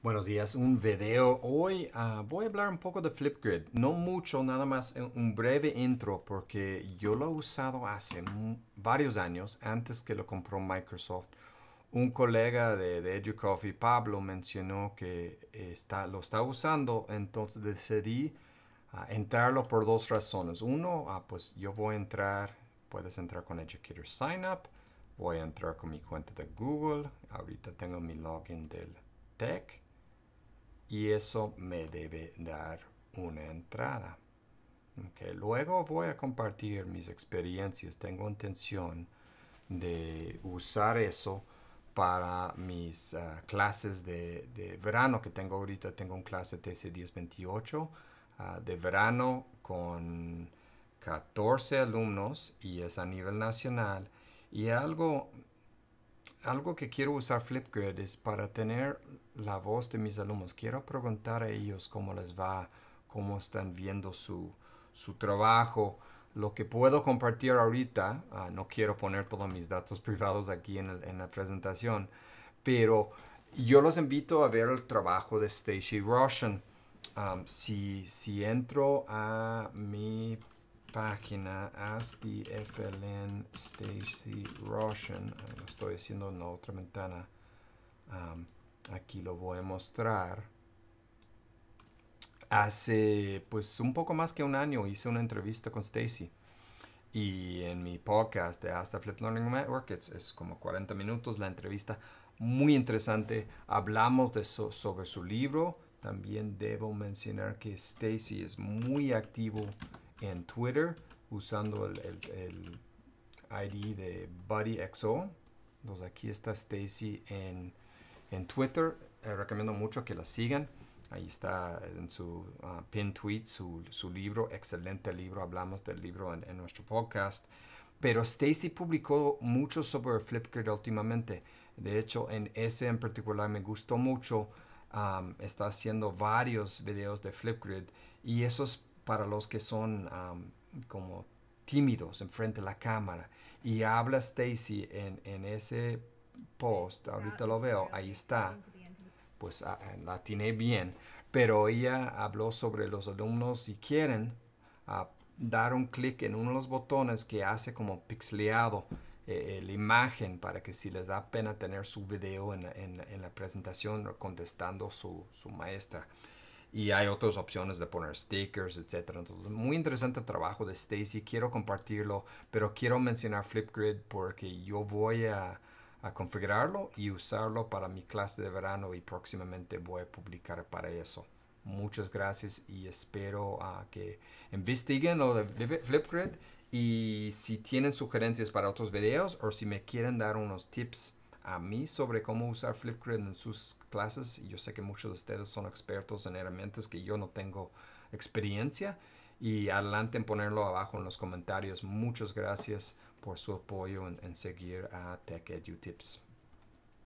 Buenos días, un video. Hoy ah, voy a hablar un poco de Flipgrid. No mucho, nada más un breve intro porque yo lo he usado hace varios años antes que lo compró Microsoft. Un colega de, de EduCoffee, Pablo, mencionó que está, lo está usando, entonces decidí ah, entrarlo por dos razones. Uno, ah, pues yo voy a entrar, puedes entrar con Educator Sign Up, voy a entrar con mi cuenta de Google, ahorita tengo mi login del Tech y eso me debe dar una entrada. Okay. Luego voy a compartir mis experiencias. Tengo intención de usar eso para mis ah, clases de, verano que tengo ahorita. Tengo un clase TC 1028 ah, de verano con 14 alumnos y es a nivel nacional. Y algo algo que quiero usar Flipgrid es para tener la voz de mis alumnos. Quiero preguntar a ellos cómo les va, cómo están viendo su, trabajo. Lo que puedo compartir ahorita, ah, no quiero poner todos mis datos privados aquí en, la presentación, pero yo los invito a ver el trabajo de Stacy Roshan. si, si entro a mi página Ask the FLN Stacy Russian. estoy haciendo en la otra ventana. aquí lo voy a mostrar. Hace pues un poco más que un año hice una entrevista con Stacy. Y en mi podcast de Hasta Flip Learning Network es, como 40 minutos la entrevista. Muy interesante. Hablamos de sobre su libro. También debo mencionar que Stacy es muy activo en Twitter usando el, el, ID de BuddyXO. Entonces aquí está Stacy en, en, Twitter. Eh, recomiendo mucho que la sigan. Ahí está en su ah, pin tweet su, su, libro, excelente libro. Hablamos del libro en, nuestro podcast. Pero Stacy publicó mucho sobre Flipgrid últimamente. De hecho, en ese en particular me gustó mucho. está haciendo varios videos de Flipgrid y esos para los que son como tímidos enfrente de la cámara. Y habla Stacy en, ese post, ah, ahorita lo veo, ahí está, pues ah, eh, la tiene bien, pero ella habló sobre los alumnos si quieren ah, dar un clic en uno de los botones que hace como pixeleado eh, eh, la imagen para que si les da pena tener su video en, la presentación contestando su, su maestra y hay otras opciones de poner stickers, etc. Entonces, muy interesante trabajo de Stacy, quiero compartirlo, pero quiero mencionar Flipgrid porque yo voy a, configurarlo y usarlo para mi clase de verano y próximamente voy a publicar para eso. Muchas gracias y espero ah, que investiguen lo de Flipgrid y si tienen sugerencias para otros videos o si me quieren dar unos tips a mí sobre cómo usar Flipgrid en sus clases. Y yo sé que muchos de ustedes son expertos en herramientas que yo no tengo experiencia. Y adelante en ponerlo abajo en los comentarios. Muchas gracias por su apoyo en, seguir a Tech Tips